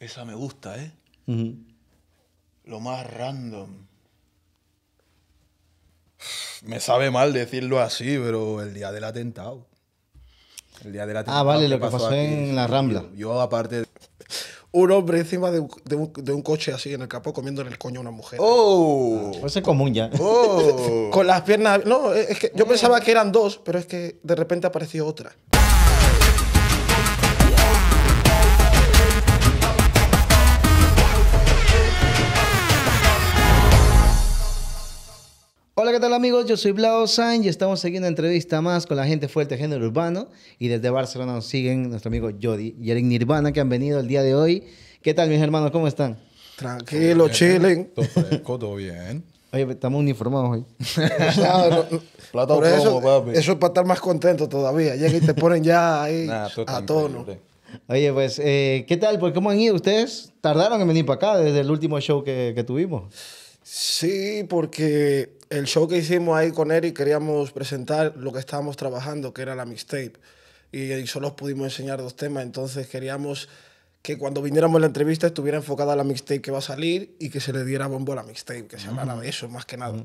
Esa me gusta, ¿eh? Lo más random. Me sabe mal decirlo así, pero el día del atentado. El día del ah, atentado. Ah, vale, lo que pasó, en la Rambla. Yo, aparte. Un hombre encima de, un, coche así en el capó comiendo en el coño a una mujer. ¡Oh! Eso pues común ya. ¡Oh! Con las piernas. No, es que yo oh. pensaba que eran dos, pero es que de repente apareció otra. ¿qué tal amigos? Yo soy Vlado Sainz y estamos siguiendo una entrevista más con la gente fuerte de género urbano. Y desde Barcelona nos siguen nuestro amigo Jody y Eric Nirvana que han venido el día de hoy. ¿Qué tal mis hermanos? ¿Cómo están? Tranquilo, chilen. Todo fresco, todo bien. Oye, estamos uniformados hoy. por eso, papi. eso es para estar más contento todavía. Ya y te ponen ya ahí a tono. Oye, pues, eh, ¿qué tal? Pues, ¿cómo han ido? Ustedes tardaron en venir para acá desde el último show que, que tuvimos. Sí, porque el show que hicimos ahí con Eric queríamos presentar lo que estábamos trabajando, que era la mixtape. Y, solo pudimos enseñar dos temas, entonces queríamos que cuando viniéramos la entrevista estuviera enfocada a la mixtape que va a salir y que se le diera bombo a la mixtape, que se hablara de eso más que nada.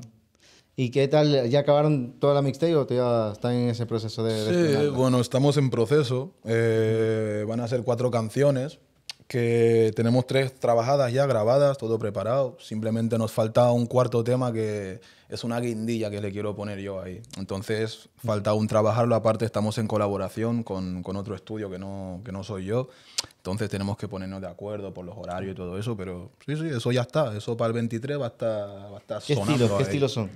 ¿Y qué tal? ¿Ya acabaron toda la mixtape o ya están en ese proceso de... sí, bueno, estamos en proceso. Eh, van a ser cuatro canciones que tenemos tres trabajadas ya, grabadas, todo preparado. Simplemente nos falta un cuarto tema que es una guindilla que le quiero poner yo ahí. Entonces, falta un trabajarlo. Aparte, estamos en colaboración con, con otro estudio que no, que no soy yo. Entonces, tenemos que ponernos de acuerdo por los horarios y todo eso. Pero sí, sí, eso ya está. Eso para el 23 va a estar, va a estar ¿Qué ¿Qué estilos son?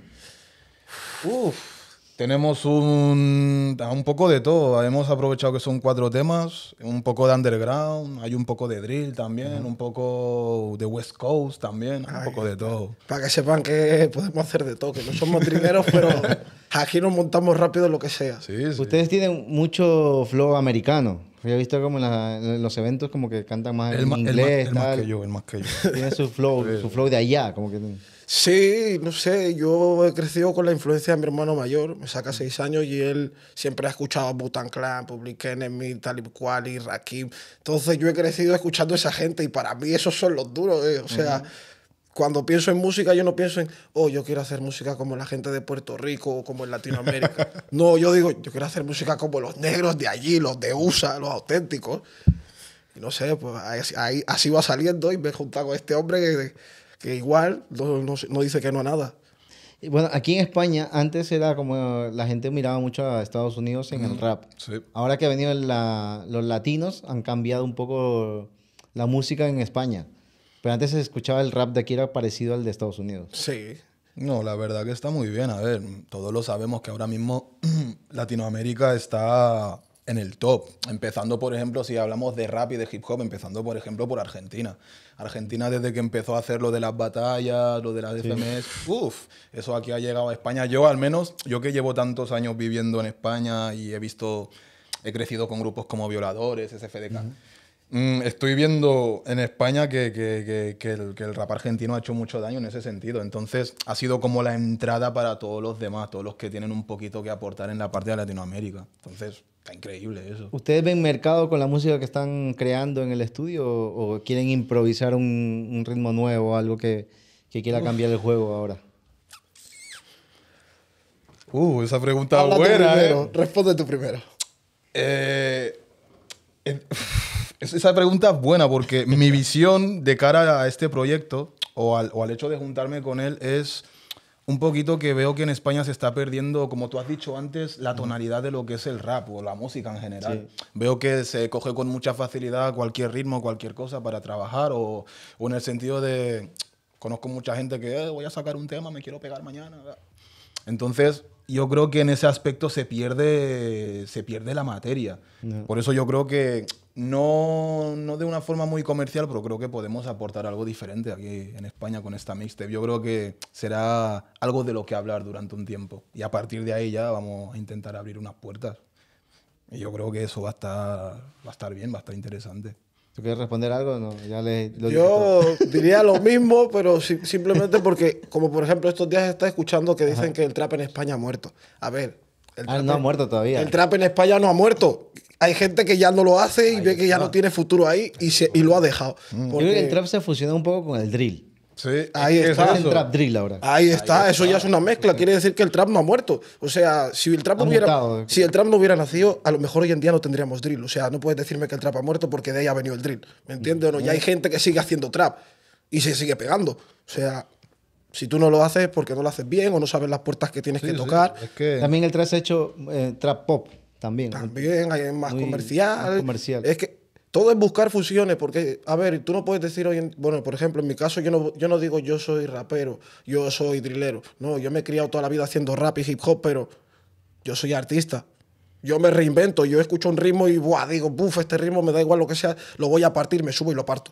Uff tenemos un, ah, un poco de todo. Hemos aprovechado que son cuatro temas, un poco de underground, hay un poco de drill también, un poco de West Coast también, un poco de todo. Para que sepan que podemos hacer de todo, que no somos primeros, pero aquí nos montamos rápido lo que sea. Ustedes tienen mucho flow americano. Yo he visto como en, los eventos como que cantan más el en inglés. El, más que yo, el más que yo. Tienen su flow, su flow de allá, como que... Sí, no sé, yo he crecido con la influencia de mi hermano mayor, me saca seis años y él siempre ha escuchado Butan Clan, Public Enemy, Talib y Rakim. Entonces yo he crecido escuchando a esa gente y para mí esos son los duros, eh. o sea... cuando pienso en música, yo no pienso en, oh, yo quiero hacer música como la gente de Puerto Rico o como en Latinoamérica. no, yo digo, yo quiero hacer música como los negros de allí, los de USA, los auténticos. no sé, pues así va saliendo y me he juntado con este hombre que que igual no, no, dice que no a nada. Bueno, aquí en España antes era como la gente miraba mucho a Estados Unidos en el rap. Ahora que ha venido los latinos, han cambiado un poco la música en España. Pero antes se escuchaba el rap de aquí, era parecido al de Estados Unidos. Sí. No, la verdad que está muy bien. A ver, todos lo sabemos que ahora mismo Latinoamérica está en el top. Empezando, por ejemplo, si hablamos de rap y de hip hop, empezando, por ejemplo, por Argentina. Argentina, desde que empezó a hacer lo de las batallas, lo de las FMS, uff, eso aquí ha llegado a España. Yo, al menos, yo que llevo tantos años viviendo en España y he visto, he crecido con grupos como Violadores, SFDK. Mm, estoy viendo en España que, el, rap argentino ha hecho mucho daño en ese sentido. Entonces ha sido como la entrada para todos los demás, todos los que tienen un poquito que aportar en la parte de Latinoamérica. Entonces está increíble eso. ¿Ustedes ven mercado con la música que están creando en el estudio o, quieren improvisar un, ritmo nuevo, algo que, quiera cambiar el juego ahora? Uh, esa pregunta buena. eh. Responde tú primero. Eh. Esa pregunta es buena porque mi visión de cara a este proyecto o al, o al, hecho de juntarme con él es un poquito que veo que en España se está perdiendo, como tú has dicho antes, la tonalidad de lo que es el rap o la música en general. Veo que se coge con mucha facilidad cualquier ritmo, cualquier cosa para trabajar o, o en el sentido de... Conozco mucha gente que eh, voy a sacar un tema, me quiero pegar mañana. Entonces, yo creo que en ese aspecto se pierde, se pierde la materia. Por eso yo creo que no, no, de una forma muy comercial, pero creo que podemos aportar algo diferente aquí en España con esta mixtape. Yo creo que será algo de lo que hablar durante un tiempo. Y a partir de ahí ya vamos a intentar abrir unas puertas. Y yo creo que eso va a estar, va a estar bien, va a estar interesante quieres responder algo? Yo diría lo mismo, pero simplemente porque, como por ejemplo, estos días está escuchando que dicen que el trap en España ha muerto. A ver. El ah, trap no ha muerto todavía. El trap en España no ha muerto. Hay gente que ya no lo hace y ve que ya no. tiene futuro ahí y, se, lo ha dejado. Porque... Mm. creo que el trap se fusionó un poco con el drill ahí está. Ahí está, eso ya es una mezcla. Quiere decir que el trap no ha muerto. O sea, eh. si el, trap no hubiera nacido, a lo mejor hoy en día no tendríamos drill. O sea, no puedes decirme que el trap ha muerto porque de ahí ha venido el drill. ¿Me entiendes o no? Ya hay mm. gente que sigue haciendo trap y se sigue pegando. O sea, si tú no lo haces porque no lo haces bien o no sabes las puertas que tienes que tocar. También el trap se ha hecho eh, trap pop. También. También, hay más comercial. comercial. Es que todo es buscar fusiones, porque, a ver, tú no puedes decir hoy, bueno, por ejemplo, en mi caso yo no, yo no digo yo soy rapero, yo soy drillero. No, yo me he criado toda la vida haciendo rap y hip hop, pero yo soy artista. Yo me reinvento, yo escucho un ritmo y buah, digo, buf, este ritmo me da igual lo que sea, lo voy a partir, me subo y lo parto.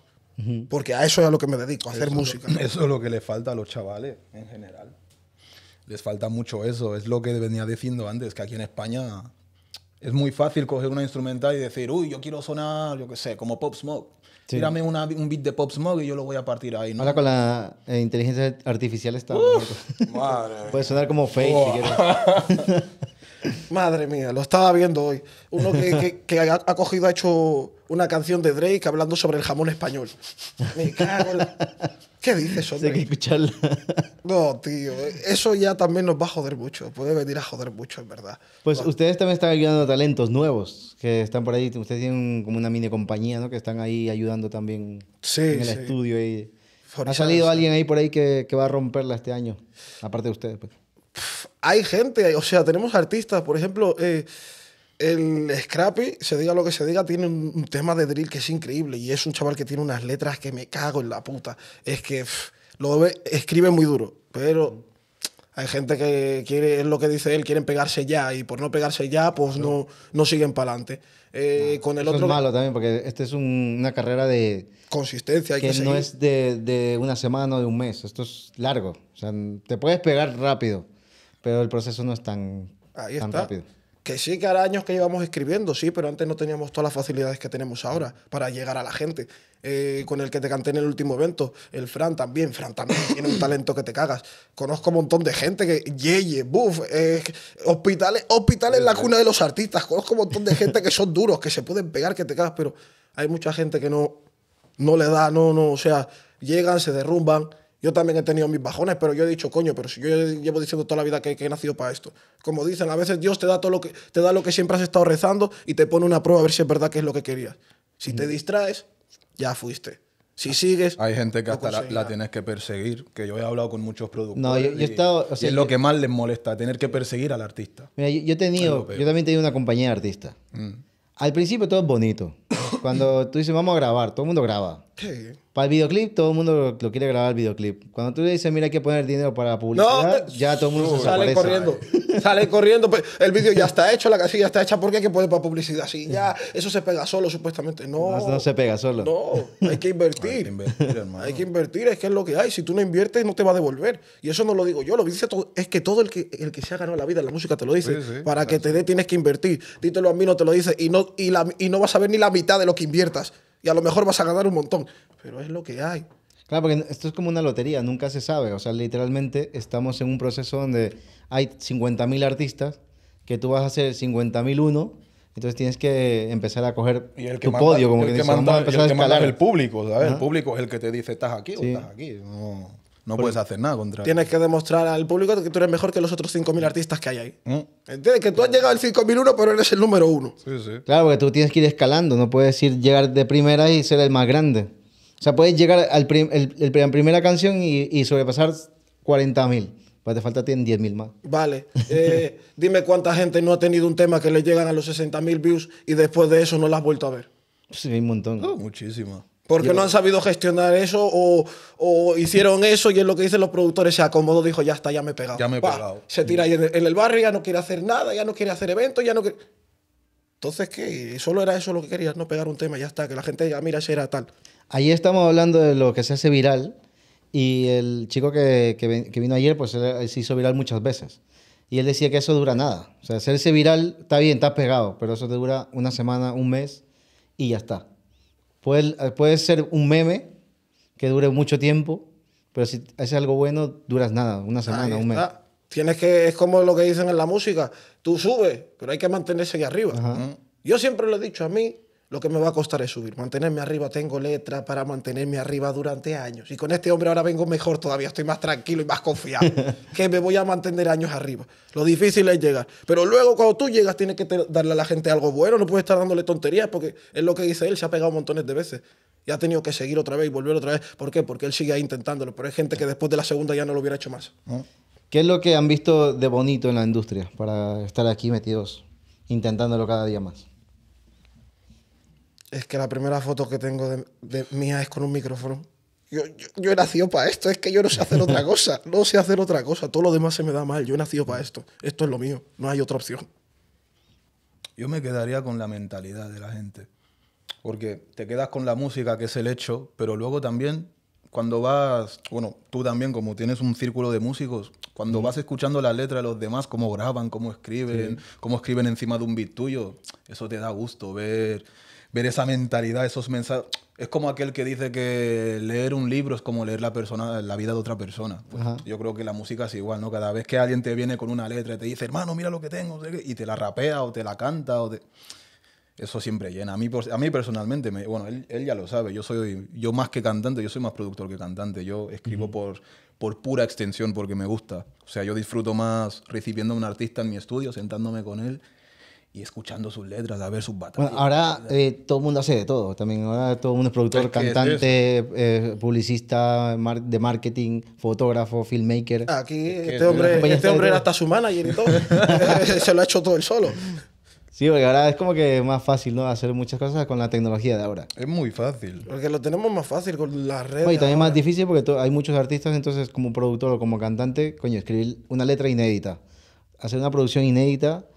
Porque a eso es a lo que me dedico, a hacer música. eso es lo que le falta a los chavales en general. Les falta mucho eso, es lo que venía diciendo antes, que aquí en España es muy fácil coger una instrumental y decir, uy, yo quiero sonar, yo qué sé, como Pop Smoke. Sí. Tírame un beat de Pop Smoke y yo lo voy a partir ahí. ¿no? Ahora con la eh, inteligencia artificial está. madre. Puede sonar como fake Madre mía, lo estaba viendo hoy. Uno que, ha, cogido, ha hecho una canción de Drake hablando sobre el jamón español. Me cago ¿Qué dices, hombre? que escucharla. No, tío. Eso ya también nos va a joder mucho. Puede venir a joder mucho, en verdad. Pues ustedes también están ayudando a talentos nuevos que están por ahí. Ustedes tienen como una mini compañía, ¿no? Que están ahí ayudando también en el estudio. ¿Ha salido alguien ahí por ahí que, que va a romperla este año? Aparte de ustedes, pues hay gente, o sea, tenemos artistas, por ejemplo, eh, el Scrappy, se diga lo que se diga, tiene un tema de drill que es increíble y es un chaval que tiene unas letras que me cago en la puta. Es que lo ve, escribe muy duro, pero hay gente que quiere, es lo que dice él, quieren pegarse ya y por no pegarse ya, pues no, no siguen para adelante. Eh, con el otro, es malo también porque esta es una carrera de consistencia que, que no es de, de, una semana o de un mes, esto es largo, o sea, te puedes pegar rápido pero el proceso no es tan, rápido. Que sí, que ahora años que llevamos escribiendo, sí, pero antes no teníamos todas las facilidades que tenemos ahora para llegar a la gente. Eh, con el que te canté en el último evento, el Fran también, Fran también tiene un talento que te cagas. Conozco un montón de gente que, yeye, buf, eh, hospitales, hospitales en la cuna de los artistas. Conozco un montón de gente que son duros, que se pueden pegar, que te cagas, pero hay mucha gente que no, no le da, no, no, o sea, llegan, se derrumban yo también he tenido mis bajones, pero yo he dicho, coño, pero si yo llevo diciendo toda la vida que, he nacido para esto. Como dicen, a veces Dios te da todo lo que te da lo que siempre has estado rezando y te pone una prueba a ver si es verdad que es lo que querías. Si te mm. distraes, ya fuiste. Si sigues. Hay gente que hasta la, tienes que perseguir, que yo he hablado con muchos productores. No, es lo que más les molesta, tener que perseguir al artista. Mira, yo, he tenido. Yo también he tenido una compañía de artistas. Mm. Al principio todo es bonito. Cuando tú dices, vamos a grabar, todo el mundo graba. Sí. Para el videoclip, todo el mundo lo quiere grabar el videoclip. Cuando tú dices, mira, hay que poner dinero para la publicidad, ya todo el mundo sale corriendo. sale corriendo. Pues, el vídeo ya está hecho, la casilla está hecha. ¿Por qué hay que poner para publicidad? Sí, ya eso se pega solo, supuestamente. No. No, se pega solo. No, hay que invertir. hay, que invertir hermano. hay que invertir, es que es lo que hay. Si tú no inviertes, no te va a devolver. Y eso no lo digo yo, lo dice Es que todo el que, el que se ha ganado la vida en la música te lo dice. para que te dé, tienes que invertir. Dítelo a mí, no te lo dice. Y no, y, la, y no vas a ver ni la mitad de lo que inviertas. Y a lo mejor vas a ganar un montón. Pero es lo que hay. Claro, porque esto es como una lotería, nunca se sabe. O sea, literalmente estamos en un proceso donde hay 50.000 artistas, que tú vas a ser 50.001 uno, entonces tienes que empezar a coger el tu podio, como el que, que manda, el a el público, ¿sabes? El público es el que te dice, estás aquí o estás aquí. No, puedes hacer nada contra Tienes que demostrar al público que tú eres mejor que los otros 5.000 artistas que hay ahí. Mm. ¿Entiendes? Que tú has llegado al 5.001, pero eres el número uno. Sí, sí. Claro, porque tú tienes que ir escalando. No puedes ir llegar de primera y ser el más grande. O sea, puedes llegar al la primera canción y, sobrepasar 40.000. Pues te falta 10.000 más. Vale. Eh, dime cuánta gente no ha tenido un tema que le llegan a los 60.000 views y después de eso no lo has vuelto a ver. Sí, un montón. Oh, muchísimo. Porque no han sabido gestionar eso o, hicieron eso y es lo que dicen los productores, se acomodó, dijo, ya está, ya me he pegado. Ya me he pegado. Se tira ahí en el, en el barrio, ya no quiere hacer nada, ya no quiere hacer eventos, ya no quiere... Entonces, ¿qué? Solo era eso lo que querías, no pegar un tema, ya está, que la gente diga, mira, ese era tal. Ahí estamos hablando de lo que se hace viral y el chico que, vino ayer, pues se hizo viral muchas veces. Y él decía que eso dura nada. O sea, hacerse viral está bien, estás pegado, pero eso te dura una semana, un mes y ya está. Puede, puede ser un meme que dure mucho tiempo, pero si es algo bueno, duras nada, una semana, un mes. Tienes que, es como lo que dicen en la música, tú subes, pero hay que mantenerse ahí arriba. Yo siempre lo he dicho, a mí lo que me va a costar es subir, mantenerme arriba, tengo letras para mantenerme arriba durante años. Y con este hombre ahora vengo mejor todavía, estoy más tranquilo y más confiado, que me voy a mantener años arriba. Lo difícil es llegar. Pero luego cuando tú llegas tienes que darle a la gente algo bueno, no puedes estar dándole tonterías, porque es lo que dice él, se ha pegado montones de veces y ha tenido que seguir otra vez y volver otra vez. ¿Por qué? Porque él sigue ahí intentándolo, pero hay gente que después de la segunda ya no lo hubiera hecho más. Ah. ¿Qué es lo que han visto de bonito en la industria para estar aquí metidos, intentándolo cada día más? Es que la primera foto que tengo de, mía es con un micrófono. Yo, yo, yo, he nacido para esto, es que yo no sé hacer otra cosa, no sé hacer otra cosa, todo lo demás se me da mal, yo he nacido para esto, esto es lo mío, no hay otra opción. Yo me quedaría con la mentalidad de la gente, porque te quedas con la música que es el hecho, pero luego también cuando vas, bueno, tú también como tienes un círculo de músicos, cuando mm. vas escuchando la letra de los demás, cómo graban, cómo escriben, cómo escriben encima de un beat tuyo, eso te da gusto ver, ver esa mentalidad, esos mensajes. Es como aquel que dice que leer un libro es como leer la, persona, la vida de otra persona. Pues yo creo que la música es igual, ¿no? Cada vez que alguien te viene con una letra y te dice, hermano, mira lo que tengo, y te la rapea o te la canta, o te eso siempre llena. A mí, a mí personalmente, bueno, él, él, ya lo sabe, yo soy, yo más que cantante, yo soy más productor que cantante, yo escribo por, por pura extensión porque me gusta. O sea, yo disfruto más recibiendo a un artista en mi estudio, sentándome con él y escuchando sus letras, a ver sus batallas. ahora eh, todo el mundo hace de todo también. Ahora todo el mundo es productor, cantante, eh, publicista de marketing, fotógrafo, filmmaker. Aquí este, hombre, este hombre era hasta su manager y todo. Se lo ha hecho todo él solo. Sí, porque ahora es como que es más fácil, ¿no? Hacer muchas cosas con la tecnología de ahora. Es muy fácil. Porque lo tenemos más fácil con las redes. y también más difícil porque hay muchos artistas, entonces como productor o como cantante, coño, escribir una letra inédita. Hacer una producción inédita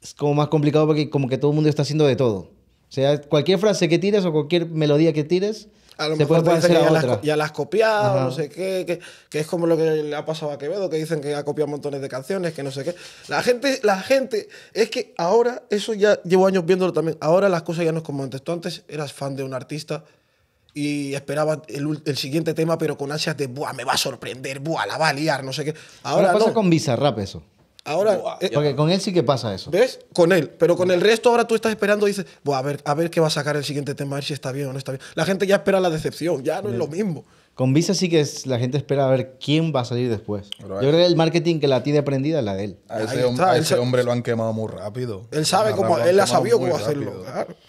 es como más complicado porque como que todo el mundo está haciendo de todo. O sea, cualquier frase que tires o cualquier melodía que tires, a lo se mejor puede que ya, las, has copiado, no sé qué, que, es como lo que le ha pasado a Quevedo, que dicen que ha copiado montones de canciones, que no sé qué. La gente, la gente, es que ahora, eso ya llevo años viéndolo también, ahora las cosas ya no es como antes. Tú antes eras fan de un artista y esperabas el, el siguiente tema, pero con ansias de, buah, me va a sorprender, buah, la va a liar, no sé qué. Ahora, ahora pasa con Bizarrap eso. Ahora, eh, porque con él sí que pasa eso. ¿Ves? Con él. Pero con el resto ahora tú estás esperando y dices, a ver, a ver qué va a sacar el siguiente tema, a ver si está bien o no está bien. La gente ya espera la decepción, ya no es lo mismo. Con Visa sí que es, la gente espera a ver quién va a salir después. Yo creo que el marketing que la tiene aprendida es la de él. A ese, hombre lo han quemado muy rápido. Él sabe cómo, él ha sabido cómo hacerlo.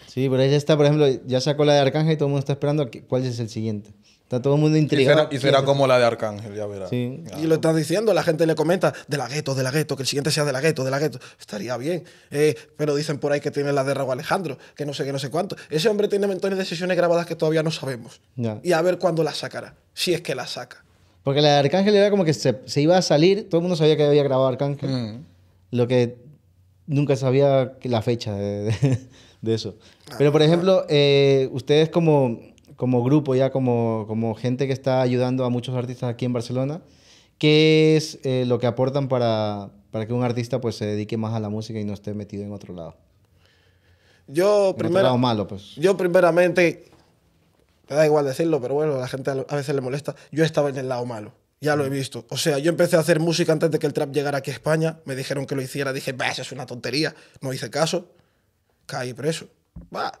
Sí, pero ella está, por ejemplo, ya sacó la de Arcángel y todo el mundo está esperando cuál es el siguiente. Está todo el mundo intrigado. Y será, como la de Arcángel, ya verás. Y lo estás diciendo, la gente le comenta de la gueto, de la gueto, que el siguiente sea de la gueto, de la gueto. Estaría bien. Eh, pero dicen por ahí que tiene la de Raúl Alejandro, que no sé qué, no sé cuánto. Ese hombre tiene montones de sesiones grabadas que todavía no sabemos. Y a ver cuándo las sacará, si es que las saca. Porque la de Arcángel era como que se, iba a salir, todo el mundo sabía que había grabado Arcángel. Mm. Lo que nunca sabía la fecha de, eso. Ah, pero por ejemplo, eh, ustedes como como grupo, ya como, gente que está ayudando a muchos artistas aquí en Barcelona. ¿Qué es eh, lo que aportan para, que un artista pues, se dedique más a la música y no esté metido en otro lado? Yo, primero, lado malo, pues. yo primeramente, me da igual decirlo, pero bueno, a la gente a veces le molesta, yo estaba en el lado malo. Ya lo he mm. visto. O sea, yo empecé a hacer música antes de que el trap llegara aquí a España. Me dijeron que lo hiciera. Dije, bah, eso es una tontería. No hice caso. Caí preso. va...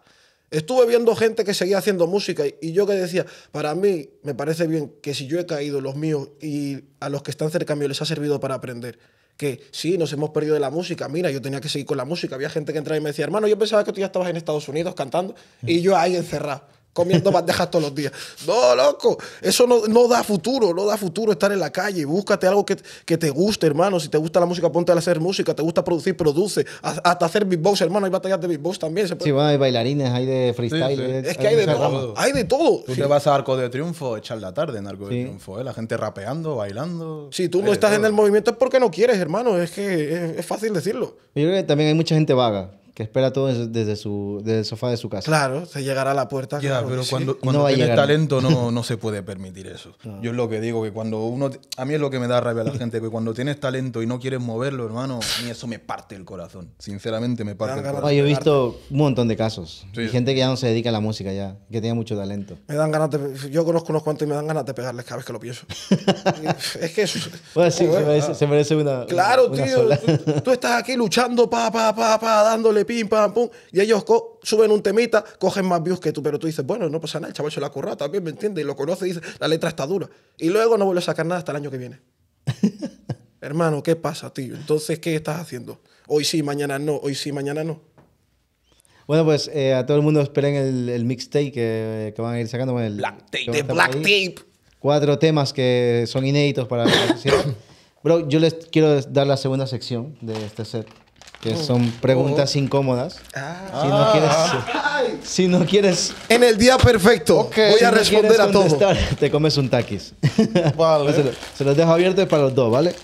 Estuve viendo gente que seguía haciendo música y yo que decía, para mí me parece bien que si yo he caído, los míos y a los que están cerca mío les ha servido para aprender. Que sí, nos hemos perdido de la música. Mira, yo tenía que seguir con la música. Había gente que entraba y me decía, hermano, yo pensaba que tú ya estabas en Estados Unidos cantando y yo ahí encerrado comiendo bandejas todos los días. No, loco, eso no, da futuro, no da futuro estar en la calle. Búscate algo que, te guste, hermano. Si te gusta la música, ponte a hacer música. Te gusta producir, produce. Hasta hacer beatbox, hermano. Hay batallas de beatbox también. Sí, hay bailarines, hay de freestyle. es que hay, de todo. Hay de todo. Tú te vas a Arco de Triunfo, echar la tarde en Arco de Triunfo. ¿eh? La gente rapeando, bailando. Si tú no eh, estás en el movimiento es porque no quieres, hermano. Es que es fácil decirlo. Yo creo que también hay mucha gente vaga que espera todo desde, su, desde el sofá de su casa. Claro, se llegará a la puerta. pero cuando, cuando tienes talento no, no se puede permitir eso. Yo es lo que digo, que cuando uno... A mí es lo que me da rabia a la gente, que cuando tienes talento y no quieres moverlo, hermano, a mí eso me parte el corazón. Sinceramente me parte el corazón. Yo he visto un montón de casos. gente que ya no se dedica a la música ya, que tiene mucho talento. Me dan ganas de... Yo conozco unos cuantos y me dan ganas de pegarles cada vez que lo pienso. es que se, merece, claro. una... Claro, tío. Tú, estás aquí luchando, pa, pa, pa, dándole pam, pum, y ellos suben un temita, cogen más views que tú, pero tú dices, bueno, no pasa nada, el chaval se la currata, también, ¿me entiendes? Y lo conoce y dice, la letra está dura. Y luego no vuelve a sacar nada hasta el año que viene. Hermano, ¿qué pasa, tío? Entonces, ¿qué estás haciendo? Hoy sí, mañana no, hoy sí, mañana no. Bueno, pues eh, a todo el mundo esperen el, mixtape que, van a ir sacando con el... Black Tape, Black Cuatro temas que son inéditos para la Bro, yo les quiero dar la segunda sección de este set que son preguntas oh. incómodas. Ah. Si no quieres, ah. si no quieres, en el día perfecto voy a responder a todo. Te comes un taquis. se, los, dejo abiertos para los dos, ¿vale?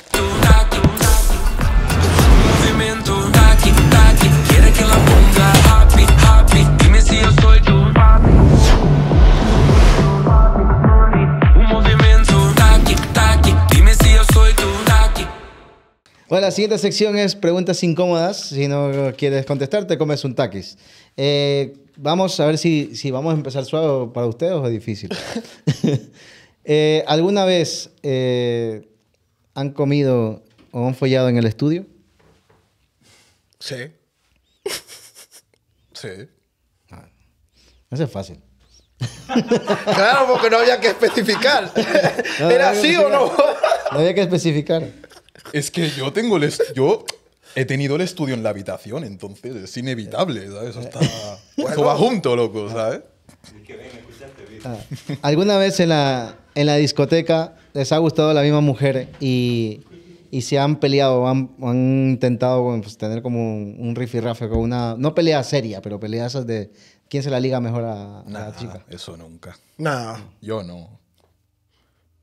Bueno, la siguiente sección es preguntas incómodas. Si no quieres contestar, te comes un taquis. Eh, vamos a ver si, vamos a empezar suave para ustedes o difícil. Eh, ¿Alguna vez eh, han comido o han follado en el estudio? Sí. sí. Ah, es fácil. claro, porque no había que especificar. ¿Era así o no? no había que especificar. Es que yo tengo el yo he tenido el estudio en la habitación, entonces es inevitable, ¿sabes? Eso está eso va junto, loco, ¿sabes? Ah, ¿Alguna vez en la, en la discoteca les ha gustado la misma mujer y, y se han peleado, han, han intentado pues, tener como un, un rifirrafe, con una, no pelea seria, pero peleas de quién se la liga mejor a, la chica? Eso nunca. Nada. Yo no.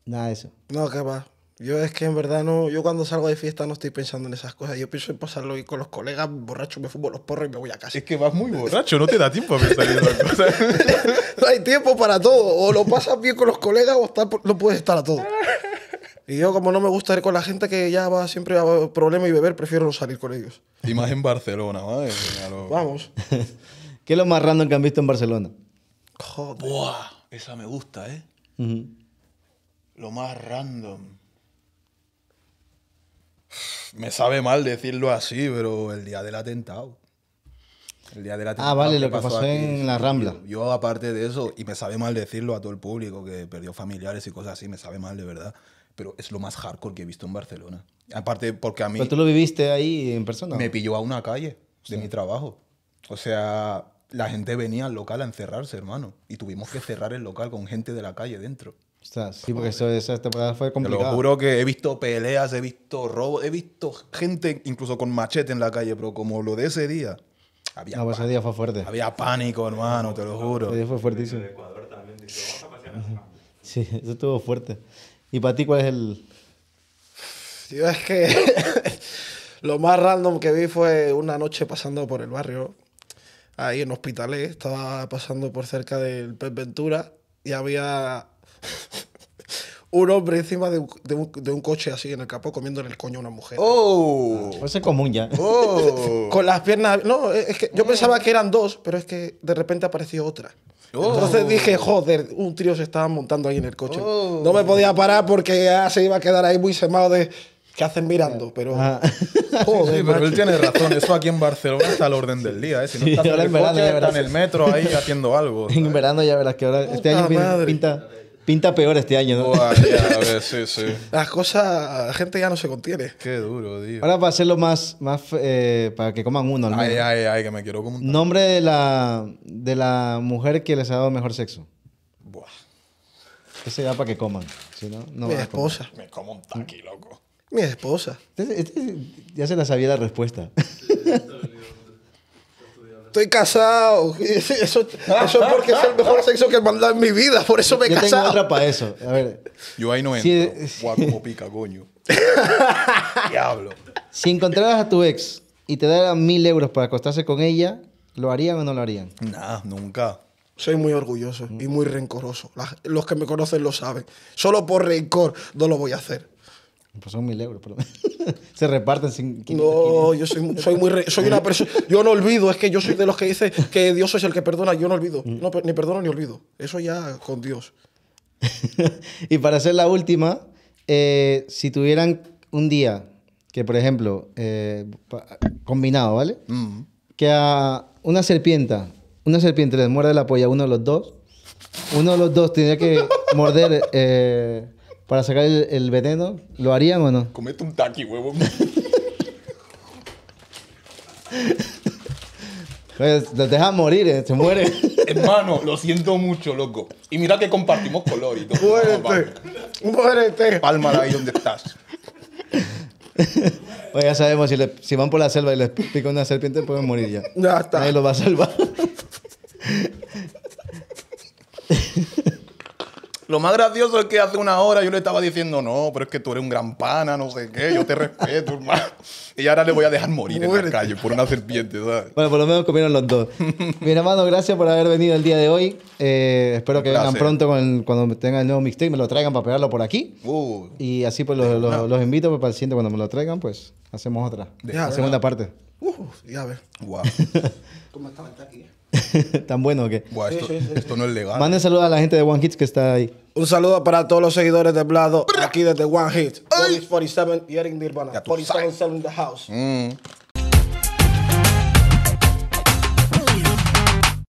Nada de eso. No, capaz. Yo es que en verdad no, yo cuando salgo de fiesta no estoy pensando en esas cosas. Yo pienso en pasarlo y con los colegas, borracho, me fumo los porros y me voy a casa. Es que vas muy borracho, no te da tiempo a pensar en cosas. no hay tiempo para todo. O lo pasas bien con los colegas o no puedes estar a todo. Y yo, como no me gusta ir con la gente que ya va siempre a problemas y beber, prefiero no salir con ellos. Y más en Barcelona, ¿vale? Vamos. ¿Qué es lo más random que han visto en Barcelona? Joder. Buah, esa me gusta, ¿eh? Lo más random me sabe mal decirlo así, pero el día del atentado. El día del ah, atentado. Ah, vale, lo que pasó, en la Rambla. Yo, aparte de eso, y me sabe mal decirlo a todo el público que perdió familiares y cosas así, me sabe mal de verdad. Pero es lo más hardcore que he visto en Barcelona. Aparte, porque a mí. ¿Pero tú lo viviste ahí en persona? Me pilló a una calle de mi trabajo. O sea, la gente venía al local a encerrarse, hermano. Y tuvimos que cerrar el local con gente de la calle dentro sí, porque eso, temporada fue complicada. Te lo juro que he visto peleas, he visto robos, he visto gente incluso con machete en la calle, pero como lo de ese día, había pues ese día fue fuerte. Había pánico, hermano, te lo juro. Ese día fue fuertísimo. Sí, eso estuvo fuerte. ¿Y para ti cuál es el...? sí es que lo más random que vi fue una noche pasando por el barrio, ahí en hospitales, estaba pasando por cerca del Pep Ventura y había un hombre encima de un, coche así en el capó comiendo en el coño a una mujer. Oh. Eso es común ya. Oh. Con las piernas. No, es que yo pensaba que eran dos, pero es que de repente apareció otra. Oh. Entonces dije, joder, un trío se estaba montando ahí en el coche. No me podía parar porque ya se iba a quedar ahí muy semado de. ¿Qué hacen mirando? Ah. Pero. Ah. Joder, sí, pero él tiene razón. Eso aquí en Barcelona está al orden del día. ¿eh? Si no estás en el en el metro ahí haciendo algo. En verano ya verás que ahora. este año pinta Pinta peor este año, ¿no? a ver, sí, sí. Las cosas, la gente ya no se contiene. Qué duro, tío. Ahora para hacerlo más, más eh, para que coman uno al Ay, ay, ay, que me quiero comer. Nombre de la, de la mujer que les ha dado mejor sexo. Buah. Ese ya para que coman. Mi esposa. Me como un taqui, loco. Mi esposa. Este, este, ya se la sabía la respuesta. Estoy casado. Eso, es porque es el mejor sexo que he mandado en mi vida. Por eso me he Yo casado. tengo otra para eso. A ver. Yo ahí no entro. guapo pica, coño. Diablo. Si encontraras a tu ex y te daran mil euros para acostarse con ella, ¿lo harían o no lo harían? Nah, nunca. Soy muy orgulloso y muy rencoroso. los que me conocen lo saben. Solo por rencor no lo voy a hacer. Pues son mil euros, por Se reparten sin. no, yo soy, soy muy. soy una persona. Yo no olvido, es que yo soy de los que dice que Dios es el que perdona. Yo no olvido. Mm. No, ni perdono ni olvido. Eso ya con Dios. y para hacer la última, eh, si tuvieran un día que, por ejemplo, eh, combinado, ¿vale? Mm. Que a una serpiente, una serpiente les muerde la polla a uno de los dos, uno de los dos tendría que morder. Eh, para sacar el, veneno, ¿lo harían o no? Comete un taqui, huevo. Pues, los deja morir, eh, se muere. Hermano, lo siento mucho, loco. Y mira que compartimos color y todo. Muérete. Muérete. Pálmala ahí donde estás. Pues ya sabemos, si, si van por la selva y les pica una serpiente, pueden morir ya. Ya está. Nadie los va a salvar. Lo más gracioso es que hace una hora yo le estaba diciendo, no, pero es que tú eres un gran pana, no sé qué, yo te respeto, hermano. Y ahora le voy a dejar morir en la calle por una serpiente, Bueno, por lo menos comieron los dos. Mi hermano, gracias por haber venido el día de hoy. Eh, espero que vengan pronto cuando tengan el nuevo mixtape, me lo traigan para pegarlo por aquí. Uh. y así pues los, invito pues, para el siguiente, cuando me lo traigan, pues hacemos otra. segunda parte. Uh, ya ves. Wow. ¿Cómo estaba ¿Tan bueno que esto, no es legal. Manden eh. saludos a la gente de One Hits que está ahí. Un saludo para todos los seguidores de Blado aquí desde One Hits. 47 y Eric Nirvana. 47 selling the house. Mm.